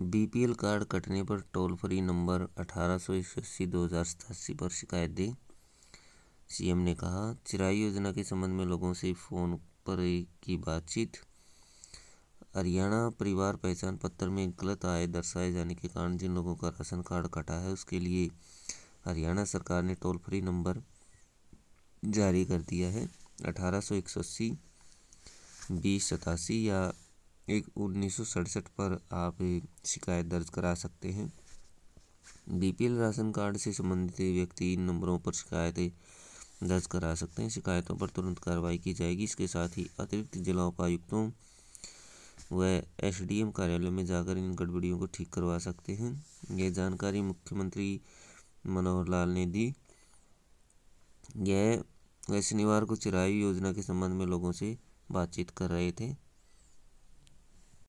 BPL card कटने पर toll free number अठारह सौ दो हज़ार सतासी पर शिकायत दी सीएम ने कहा चिराई योजना के संबंध में लोगों से फ़ोन पर की बातचीत हरियाणा परिवार पहचान पत्र में गलत आय दर्शाए जाने के कारण जिन लोगों का राशन कार्ड कटा है उसके लिए हरियाणा सरकार ने टोल फ्री नंबर जारी कर दिया है अठारह सौ एक सौ अस्सी बीस सतासी या एक उन्नीस पर आप शिकायत दर्ज करा सकते हैं बीपीएल राशन कार्ड से संबंधित व्यक्ति इन नंबरों पर शिकायतें दर्ज करा सकते हैं शिकायतों पर तुरंत कार्रवाई की जाएगी इसके साथ ही अतिरिक्त जिला उपायुक्तों व एम कार्यालय में जाकर इन गड़बड़ियों को ठीक करवा सकते हैं यह जानकारी मुख्यमंत्री मनोहर लाल ने दी यह शनिवार को चिरायु योजना के संबंध में लोगों से बातचीत कर रहे थे